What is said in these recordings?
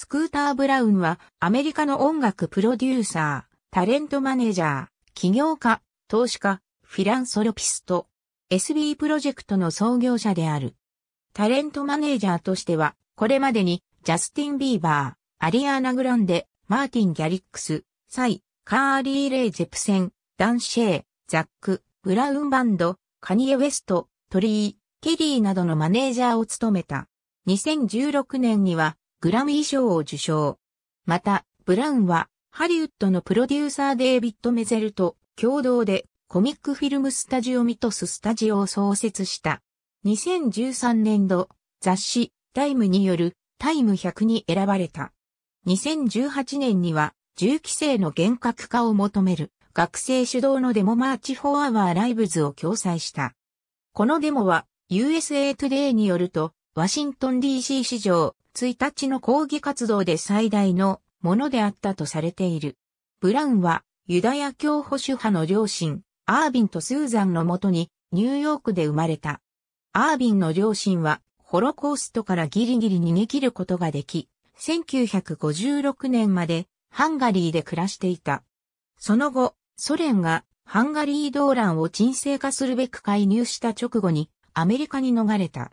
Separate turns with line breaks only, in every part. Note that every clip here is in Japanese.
スクーター・ブラウンはアメリカの音楽プロデューサー、タレントマネージャー、起業家、投資家、フィランソロピスト、SB プロジェクトの創業者である。タレントマネージャーとしては、これまでにジャスティン・ビーバー、アリアーナ・グランデ、マーティン・ギャリックス、サイ、カーリー・レイ・ゼプセン、ダン・シェー、ザック、ブラウンバンド、カニエ・ウェスト、トリー、ケリーなどのマネージャーを務めた。2016年にはグラミー賞を受賞。また、ブラウンは、ハリウッドのプロデューサーデイビッド・メゼルと共同でコミックフィルムスタジオミトススタジオを創設した。2013年度、雑誌タイムによるタイム100に選ばれた。2018年には銃規制の厳格化を求める学生主導のデモマーチフォアワーライブズを共催した。このデモは USA Today によるとワシントン DC 市場1日の抗議活動で最大のものであったとされている。ブラウンはユダヤ教保守派の両親、アービンとスーザンのもとにニューヨークで生まれた。アービンの両親はホロコーストからギリギリ逃げ切ることができ、1956年までハンガリーで暮らしていた。その後、ソ連がハンガリー動乱を沈静化するべく介入した直後にアメリカに逃れた。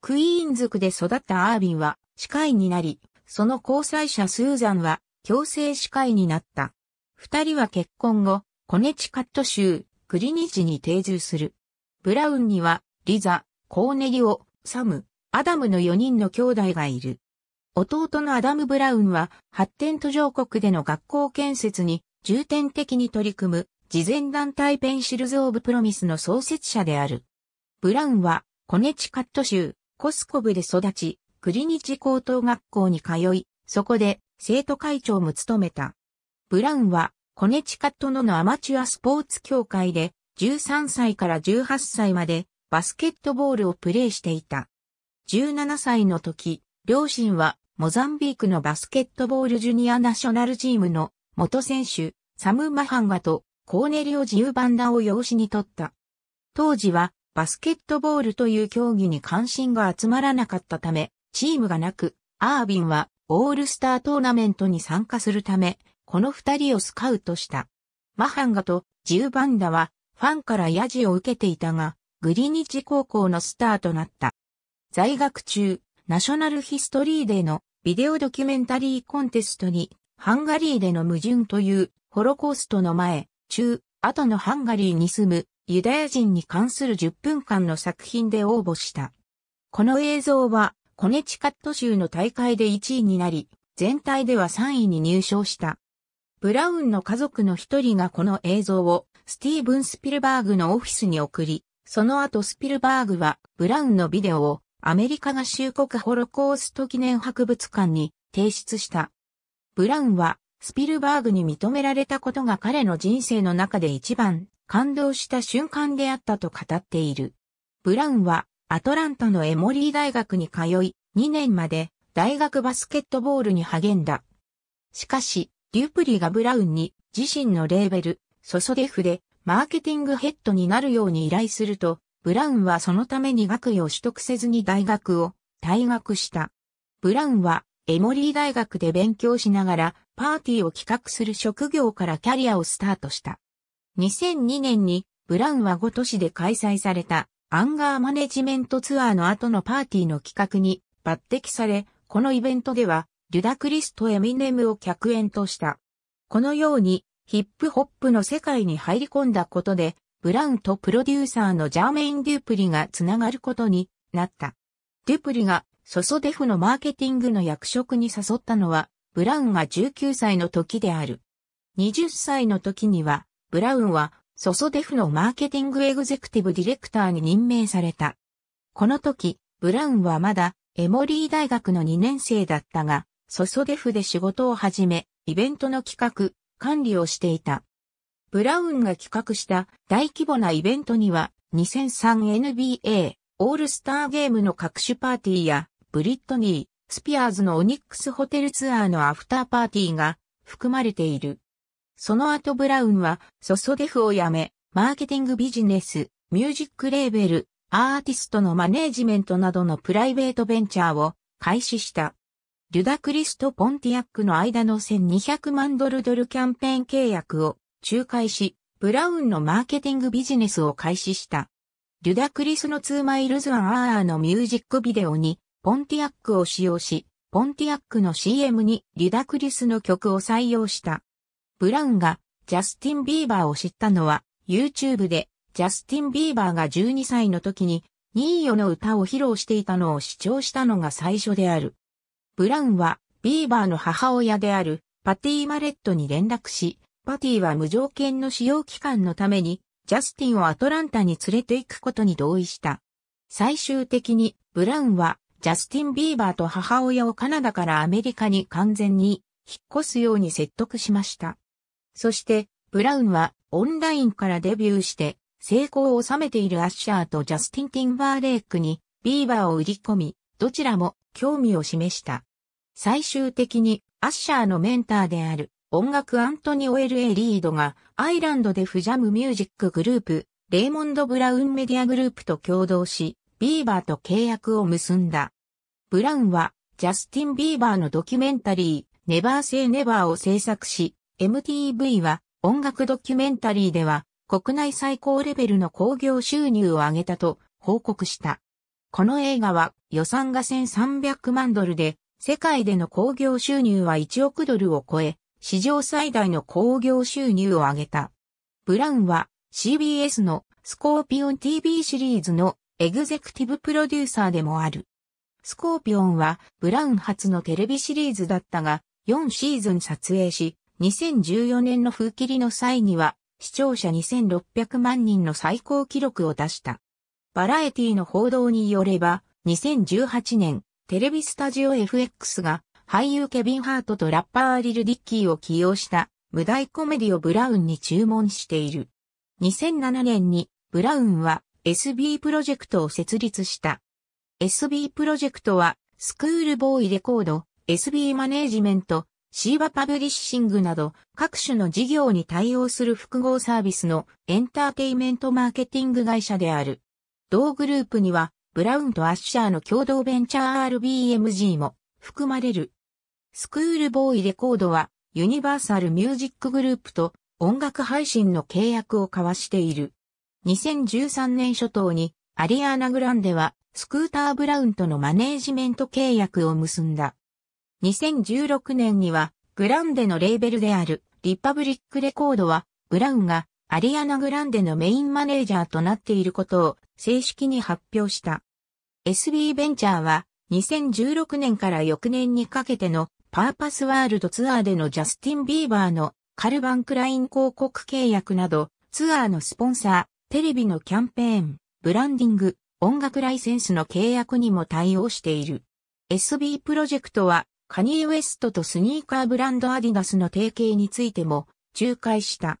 クイーンズで育ったアービンは司会になり、その交際者スーザンは強制司会になった。二人は結婚後、コネチカット州、クリニチに定住する。ブラウンには、リザ、コーネリオ、サム、アダムの4人の兄弟がいる。弟のアダム・ブラウンは、発展途上国での学校建設に重点的に取り組む、慈善団体ペンシルズ・オブ・プロミスの創設者である。ブラウンは、コネチカット州、コスコブで育ち、国日高等学校に通い、そこで生徒会長も務めた。ブラウンはコネチカットののアマチュアスポーツ協会で13歳から18歳までバスケットボールをプレーしていた。17歳の時、両親はモザンビークのバスケットボールジュニアナショナルチームの元選手サム・マハンガとコーネリオ・ジウ・バンダを養子に取った。当時はバスケットボールという競技に関心が集まらなかったため、チームがなく、アービンはオールスタートーナメントに参加するため、この二人をスカウトした。マハンガとジウバンダはファンからヤジを受けていたが、グリニッジ高校のスターとなった。在学中、ナショナルヒストリーデーのビデオドキュメンタリーコンテストに、ハンガリーでの矛盾というホロコーストの前、中、後のハンガリーに住むユダヤ人に関する10分間の作品で応募した。この映像はコネチカット州の大会で1位になり、全体では3位に入賞した。ブラウンの家族の一人がこの映像をスティーブン・スピルバーグのオフィスに送り、その後スピルバーグはブラウンのビデオをアメリカ合衆国ホロコースト記念博物館に提出した。ブラウンはスピルバーグに認められたことが彼の人生の中で一番感動した瞬間であったと語っている。ブラウンはアトランタのエモリー大学に通い、2年まで大学バスケットボールに励んだ。しかし、デュプリがブラウンに自身のレーベル、ソソデフでマーケティングヘッドになるように依頼すると、ブラウンはそのために学位を取得せずに大学を退学した。ブラウンはエモリー大学で勉強しながらパーティーを企画する職業からキャリアをスタートした。2002年にブラウンは5都市で開催されたアンガーマネジメントツアーの後のパーティーの企画に抜擢され、このイベントでは、デュダクリスとエミネムを客演とした。このように、ヒップホップの世界に入り込んだことで、ブラウンとプロデューサーのジャーメイン・デュプリがつながることになった。デュプリがソソデフのマーケティングの役職に誘ったのは、ブラウンが19歳の時である。20歳の時には、ブラウンはソソデフのマーケティングエグゼクティブディレクターに任命された。この時、ブラウンはまだエモリー大学の2年生だったが、ソソデフで仕事を始め、イベントの企画、管理をしていた。ブラウンが企画した大規模なイベントには、2003NBA オールスターゲームの各種パーティーや、ブリットニー、スピアーズのオニックスホテルツアーのアフターパーティーが含まれている。その後ブラウンは、ソソデフを辞め、マーケティングビジネス、ミュージックレーベル、アーティストのマネージメントなどのプライベートベンチャーを開始した。デュダクリスとポンティアックの間の1200万ドルドルキャンペーン契約を仲介し、ブラウンのマーケティングビジネスを開始した。デュダクリスの2マイルズ・アーアーのミュージックビデオに、ポンティアックを使用し、ポンティアックの CM にデュダクリスの曲を採用した。ブラウンがジャスティン・ビーバーを知ったのは YouTube でジャスティン・ビーバーが12歳の時にニーヨの歌を披露していたのを主張したのが最初である。ブラウンはビーバーの母親であるパティ・マレットに連絡し、パティは無条件の使用期間のためにジャスティンをアトランタに連れて行くことに同意した。最終的にブラウンはジャスティン・ビーバーと母親をカナダからアメリカに完全に引っ越すように説得しました。そして、ブラウンはオンラインからデビューして成功を収めているアッシャーとジャスティン・ティンバーレイクにビーバーを売り込み、どちらも興味を示した。最終的にアッシャーのメンターである音楽アントニオ・エル・エリードがアイランドでフジャムミュージックグループ、レイモンド・ブラウンメディアグループと共同し、ビーバーと契約を結んだ。ブラウンはジャスティン・ビーバーのドキュメンタリー、ネバー・セイ・ネバーを制作し、MTV は音楽ドキュメンタリーでは国内最高レベルの興行収入を上げたと報告した。この映画は予算が1300万ドルで世界での興行収入は1億ドルを超え史上最大の興行収入を上げた。ブラウンは CBS のスコーピオン TV シリーズのエグゼクティブプロデューサーでもある。スコーピオンはブラウン初のテレビシリーズだったが4シーズン撮影し2014年の風切りの際には、視聴者2600万人の最高記録を出した。バラエティの報道によれば、2018年、テレビスタジオ FX が俳優ケビン・ハートとラッパーアリル・ディッキーを起用した無題コメディをブラウンに注文している。2007年にブラウンは SB プロジェクトを設立した。SB プロジェクトはスクールボーイレコード、SB マネージメント、シーバパブリッシングなど各種の事業に対応する複合サービスのエンターテイメントマーケティング会社である。同グループにはブラウンとアッシャーの共同ベンチャー RBMG も含まれる。スクールボーイレコードはユニバーサルミュージックグループと音楽配信の契約を交わしている。2013年初頭にアリアーナ・グランデはスクーター・ブラウンとのマネージメント契約を結んだ。2016年には、グランデのレーベルである、リパブリックレコードは、ブラウンが、アリアナ・グランデのメインマネージャーとなっていることを正式に発表した。SB ベンチャーは2016年から翌年にかけてのパーパスワールドツアーでのジャスティン・ビーバーのカルバン・クライン広告契約などツアーのスポンサー、テレビのキャンペーン、ブランディング、音楽ライセンスの契約にも対応している。SB プロジェクトはカニー・ウエストとスニーカーブランドアディダスの提携についても仲介した。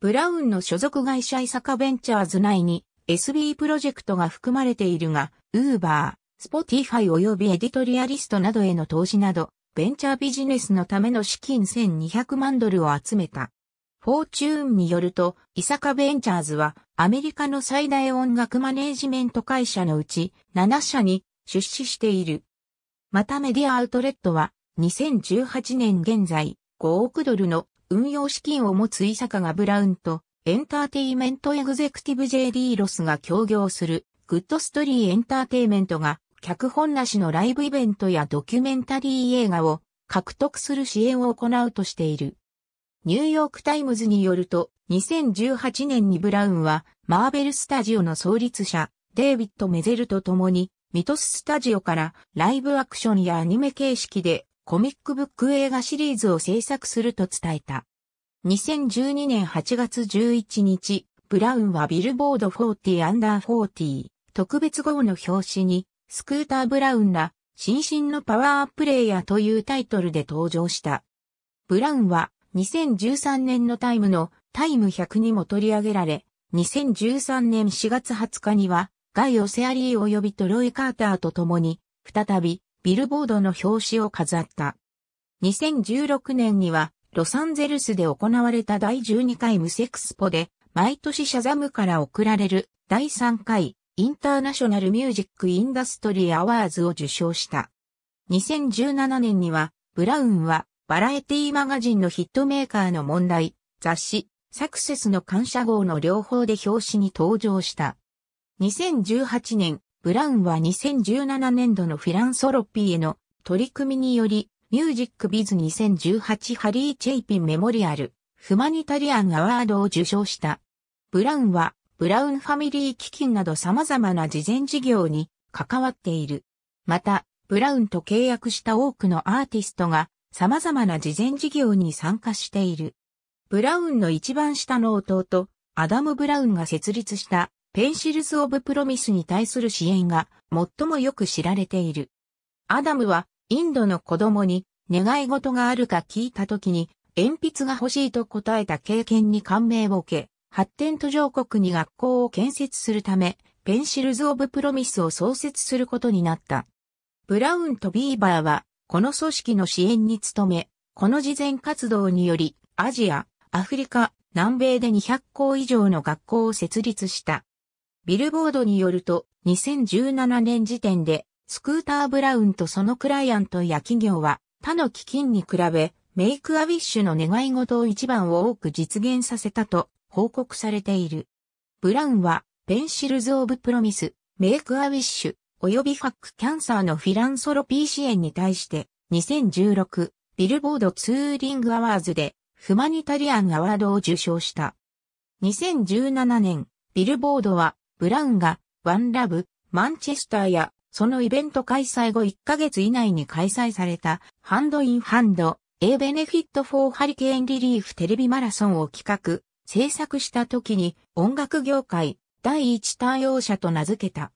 ブラウンの所属会社イサカベンチャーズ内に SB プロジェクトが含まれているが、ウーバー、スポティファイ及びエディトリアリストなどへの投資など、ベンチャービジネスのための資金1200万ドルを集めた。フォーチューンによると、イサカベンチャーズはアメリカの最大音楽マネージメント会社のうち7社に出資している。またメディアアウトレットは、2018年現在、5億ドルの運用資金を持つ伊坂がブラウンと、エンターテイメントエグゼクティブ JD ロスが協業する、グッドストリーエンターテイメントが、脚本なしのライブイベントやドキュメンタリー映画を獲得する支援を行うとしている。ニューヨークタイムズによると、2018年にブラウンは、マーベルスタジオの創立者、デイビッド・メゼルと共に、ミトススタジオからライブアクションやアニメ形式でコミックブック映画シリーズを制作すると伝えた。2012年8月11日、ブラウンはビルボード40アンダー40特別号の表紙に、スクーター・ブラウンら、新進のパワープレイヤーというタイトルで登場した。ブラウンは2013年のタイムのタイム100にも取り上げられ、2013年4月20日にはガイ・オセアリー及びトロイ・カーターと共に、再び、ビルボードの表紙を飾った。2016年には、ロサンゼルスで行われた第12回ムセクスポで、毎年シャザムから贈られる第3回インターナショナルミュージックインダストリーアワーズを受賞した。2017年には、ブラウンはバラエティマガジンのヒットメーカーの問題、雑誌、サクセスの感謝号の両方で表紙に登場した。2018年、ブラウンは2017年度のフィランソロピーへの取り組みにより、ミュージックビズ2018ハリー・チェイピンメモリアル、フマニタリアンアワードを受賞した。ブラウンは、ブラウンファミリー基金など様々な事前事業に関わっている。また、ブラウンと契約した多くのアーティストが様々な事前事業に参加している。ブラウンの一番下の弟、アダム・ブラウンが設立したペンシルズ・オブ・プロミスに対する支援が最もよく知られている。アダムはインドの子供に願い事があるか聞いた時に鉛筆が欲しいと答えた経験に感銘を受け、発展途上国に学校を建設するため、ペンシルズ・オブ・プロミスを創設することになった。ブラウンとビーバーは、この組織の支援に努め、この事前活動により、アジア、アフリカ、南米で200校以上の学校を設立した。ビルボードによると、2017年時点で、スクーター・ブラウンとそのクライアントや企業は、他の基金に比べ、メイク・ア・ウィッシュの願い事を一番を多く実現させたと報告されている。ブラウンは、ペンシルズ・オブ・プロミス、メイク・ア・ウィッシュ、及びファック・キャンサーのフィランソロ P 支援に対して、2016、ビルボード・ツーリング・アワーズで、フマニタリアン・アワードを受賞した。2017年、ビルボードは、ブラウンが、ワンラブ、マンチェスターや、そのイベント開催後1ヶ月以内に開催された、ハンドインハンド、A Benefit for Hurricane Relief テレビマラソンを企画、制作した時に音楽業界第一対応者と名付けた。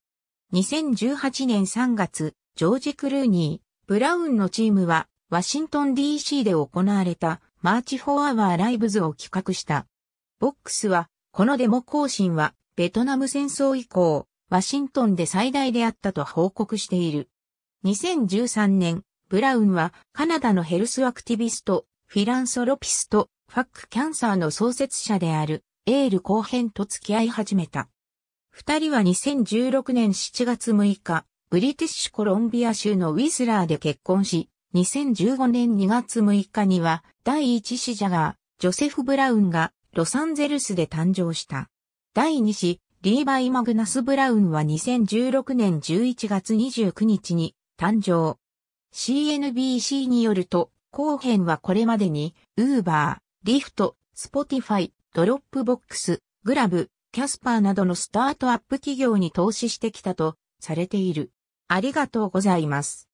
2018年3月、ジョージ・クルーニー、ブラウンのチームはワシントン DC で行われたマーチ・フォー・アワー・ライブズを企画した。ボックスは、このデモ更新はベトナム戦争以降、ワシントンで最大であったと報告している。2013年、ブラウンはカナダのヘルスアクティビスト、フィランソロピスト、ファックキャンサーの創設者である、エール後編と付き合い始めた。二人は2016年7月6日、ブリティッシュコロンビア州のウィスラーで結婚し、2015年2月6日には第一子ジャガー、ジョセフ・ブラウンがロサンゼルスで誕生した。第2子、リーバイ・マグナス・ブラウンは2016年11月29日に誕生。CNBC によると、後編はこれまでに、ウーバー、リフト、スポティファイ、ドロップボックス、グラブ、キャスパーなどのスタートアップ企業に投資してきたとされている。ありがとうございます。